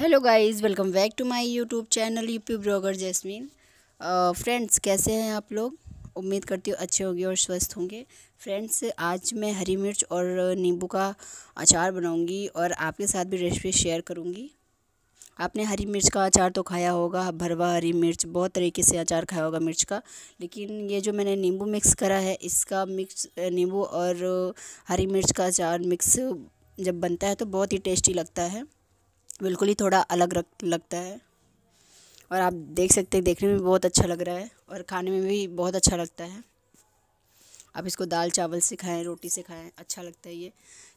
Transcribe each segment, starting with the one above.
hello guys welcome back to my YouTube channel UP blogger Jasmine friends कैसे हैं आप लोग उम्मीद करती हूँ अच्छे होंगे और स्वस्थ होंगे फ्रेंड्स आज मैं हरी मिर्च और नींबू का अचार बनाऊंगी और आपके साथ भी रेसिपी शेयर करूंगी आपने हरी मिर्च का अचार तो खाया होगा भरवा हरी मिर्च बहुत तरीके से अचार खाया होगा मिर्च का लेकिन ये जो मैंने नींबू मिक्स करा है इसका मिक्स नींबू और हरी मिर्च का अचार मिक्स जब बनता है तो बहुत ही टेस्टी लगता है बिल्कुल ही थोड़ा अलग रख लगता है और आप देख सकते हैं देखने में भी बहुत अच्छा लग रहा है और खाने में भी बहुत अच्छा लगता है आप इसको दाल चावल से खाएं रोटी से खाएं अच्छा लगता है ये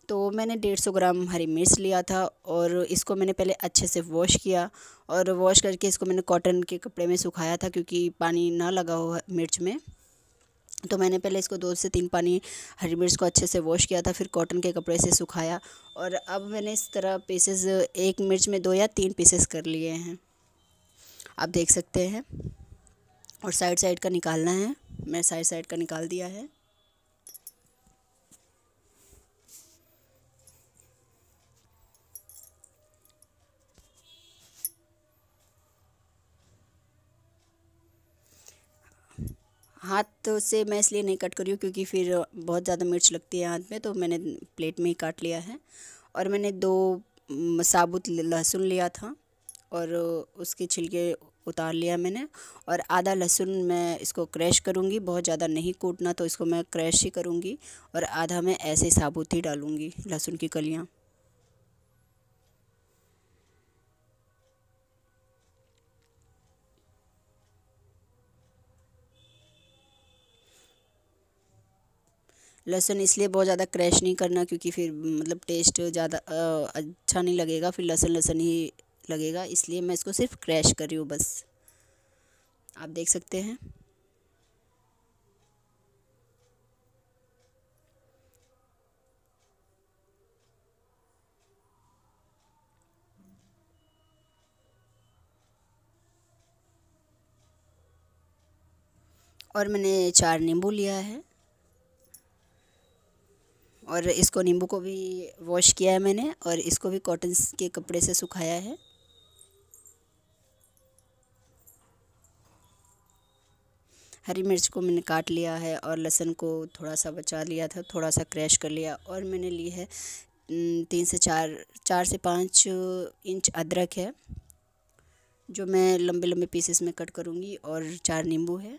तो मैंने डेढ़ सौ ग्राम हरी मिर्च लिया था और इसको मैंने पहले अच्छे से वॉश किया और वॉश करके इसको मैंने कॉटन के कपड़े में सुखाया था क्योंकि पानी ना लगा हो मिर्च में तो मैंने पहले इसको दो से तीन पानी हरी मिर्च को अच्छे से वॉश किया था फिर कॉटन के कपड़े से सुखाया और अब मैंने इस तरह पीसेस एक मिर्च में दो या तीन पीसेस कर लिए हैं आप देख सकते हैं और साइड साइड का निकालना है मैं साइड साइड का निकाल दिया है हाथ तो से मैं इसलिए नहीं कट कर रही हूँ क्योंकि फिर बहुत ज़्यादा मिर्च लगती है हाथ में तो मैंने प्लेट में ही काट लिया है और मैंने दो साबुत लहसुन लिया था और उसके छिलके उतार लिया मैंने और आधा लहसुन मैं इसको क्रैश करूँगी बहुत ज़्यादा नहीं कूटना तो इसको मैं क्रैश ही करूँगी और आधा मैं ऐसे साबुत ही डालूँगी लहसुन की कलियाँ लहसुन इसलिए बहुत ज़्यादा क्रैश नहीं करना क्योंकि फिर मतलब टेस्ट ज़्यादा अच्छा नहीं लगेगा फिर लहसुन लहसुन ही लगेगा इसलिए मैं इसको सिर्फ क्रैश कर रही हूँ बस आप देख सकते हैं और मैंने चार नींबू लिया है और इसको नींबू को भी वॉश किया है मैंने और इसको भी कॉटन के कपड़े से सुखाया है हरी मिर्च को मैंने काट लिया है और लहसुन को थोड़ा सा बचा लिया था थोड़ा सा क्रैश कर लिया और मैंने ली है तीन से चार चार से पाँच इंच अदरक है जो मैं लंबे लंबे पीसेस में कट करूँगी और चार नींबू है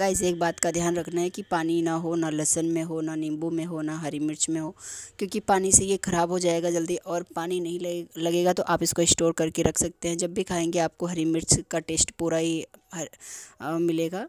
गाइस एक बात का ध्यान रखना है कि पानी ना हो ना लहसुन में हो ना नींबू में हो ना हरी मिर्च में हो क्योंकि पानी से ये ख़राब हो जाएगा जल्दी और पानी नहीं लगे लगेगा तो आप इसको स्टोर करके रख सकते हैं जब भी खाएंगे आपको हरी मिर्च का टेस्ट पूरा ही हर, आ, मिलेगा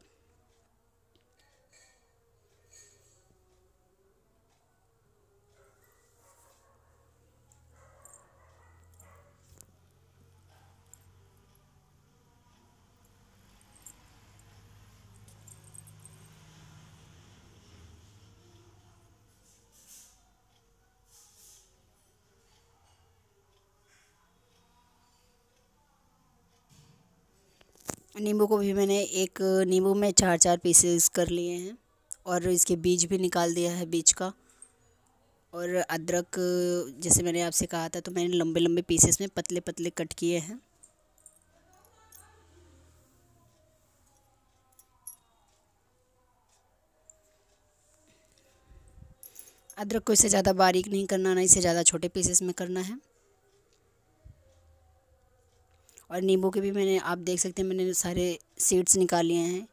नींबू को भी मैंने एक नींबू में चार चार पीसेस कर लिए हैं और इसके बीज भी निकाल दिया है बीज का और अदरक जैसे मैंने आपसे कहा था तो मैंने लंबे लंबे पीसेस में पतले पतले कट किए हैं अदरक को इसे ज़्यादा बारीक नहीं करना ना इसे ज़्यादा छोटे पीसेस में करना है और नींबू के भी मैंने आप देख सकते हैं मैंने सारे सीड्स निकाल लिए हैं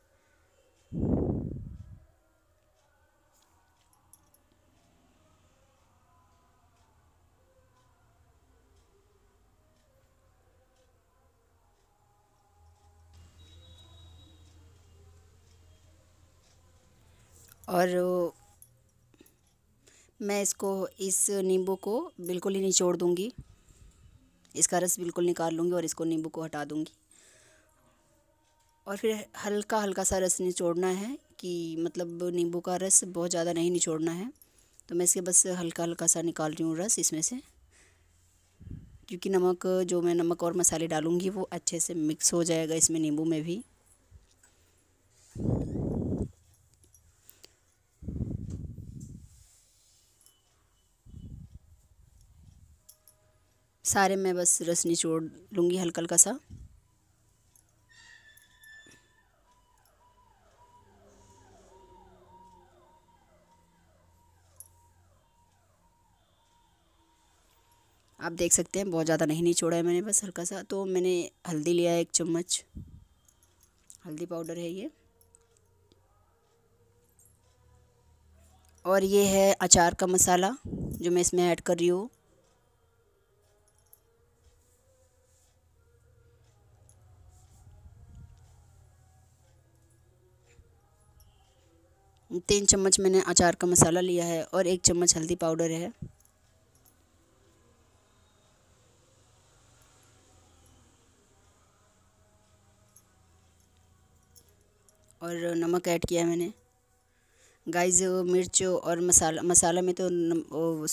और मैं इसको इस नींबू को बिल्कुल ही निचोड़ दूँगी इसका रस बिल्कुल निकाल लूँगी और इसको नींबू को हटा दूँगी और फिर हल्का हल्का सा रस निचोड़ना है कि मतलब नींबू का रस बहुत ज़्यादा नहीं निचोड़ना है तो मैं इसके बस हल्का हल्का सा निकाल रही हूँ रस इसमें से क्योंकि नमक जो मैं नमक और मसाले डालूँगी वो अच्छे से मिक्स हो जाएगा इसमें नींबू में भी सारे मैं बस रस निचोड़ लूँगी हल्का हल्का सा आप देख सकते हैं बहुत ज़्यादा नहीं निचोड़ा है मैंने बस हल्का सा तो मैंने हल्दी लिया है एक चम्मच हल्दी पाउडर है ये और ये है अचार का मसाला जो मैं इसमें ऐड कर रही हूँ तीन चम्मच मैंने अचार का मसाला लिया है और एक चम्मच हल्दी पाउडर है और नमक ऐड किया है मैंने गाइस मिर्च और मसाला मसाला में तो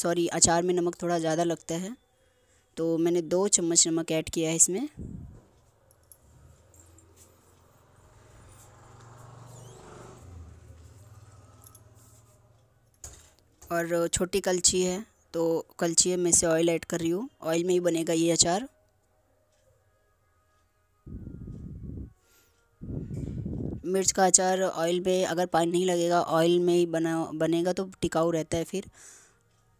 सॉरी अचार में नमक थोड़ा ज़्यादा लगता है तो मैंने दो चम्मच नमक ऐड किया है इसमें और छोटी कलछी है तो कलछी में से ऑयल ऐड कर रही हूँ ऑयल में ही बनेगा ये अचार मिर्च का अचार ऑयल में अगर पानी नहीं लगेगा ऑयल में ही बना बनेगा तो टिकाऊ रहता है फिर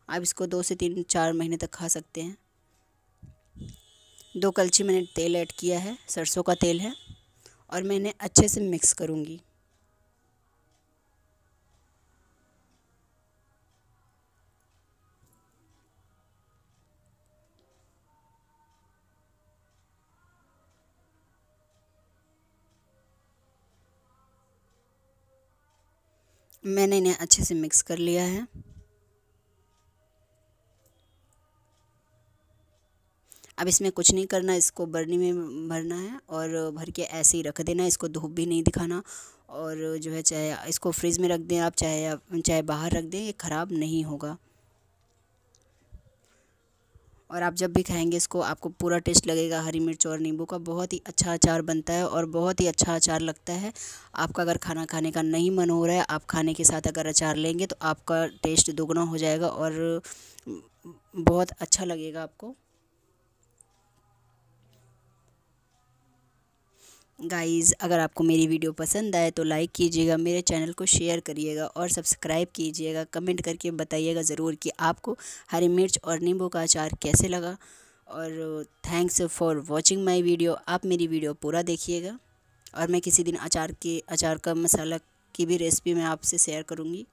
आप इसको दो से तीन चार महीने तक खा सकते हैं दो कलछी मैंने तेल ऐड किया है सरसों का तेल है और मैंने अच्छे से मिक्स करूँगी मैंने इन्हें अच्छे से मिक्स कर लिया है अब इसमें कुछ नहीं करना इसको बर्नी में भरना है और भर के ऐसे ही रख देना इसको धूप भी नहीं दिखाना और जो है चाहे इसको फ्रिज में रख दें आप चाहे आप चाहे बाहर रख दें ये ख़राब नहीं होगा और आप जब भी खाएंगे इसको आपको पूरा टेस्ट लगेगा हरी मिर्च और नींबू का बहुत ही अच्छा अचार बनता है और बहुत ही अच्छा अचार लगता है आपका अगर खाना खाने का नहीं मन हो रहा है आप खाने के साथ अगर अचार लेंगे तो आपका टेस्ट दोगुना हो जाएगा और बहुत अच्छा लगेगा आपको गाइस अगर आपको मेरी वीडियो पसंद आए तो लाइक कीजिएगा मेरे चैनल को शेयर करिएगा और सब्सक्राइब कीजिएगा कमेंट करके बताइएगा ज़रूर कि आपको हरी मिर्च और नींबू का अचार कैसे लगा और thanks for watching my video आप मेरी वीडियो पूरा देखिएगा और मैं किसी दिन अचार के अचार का मसाला की भी रेसिपी मैं आपसे शेयर करूँगी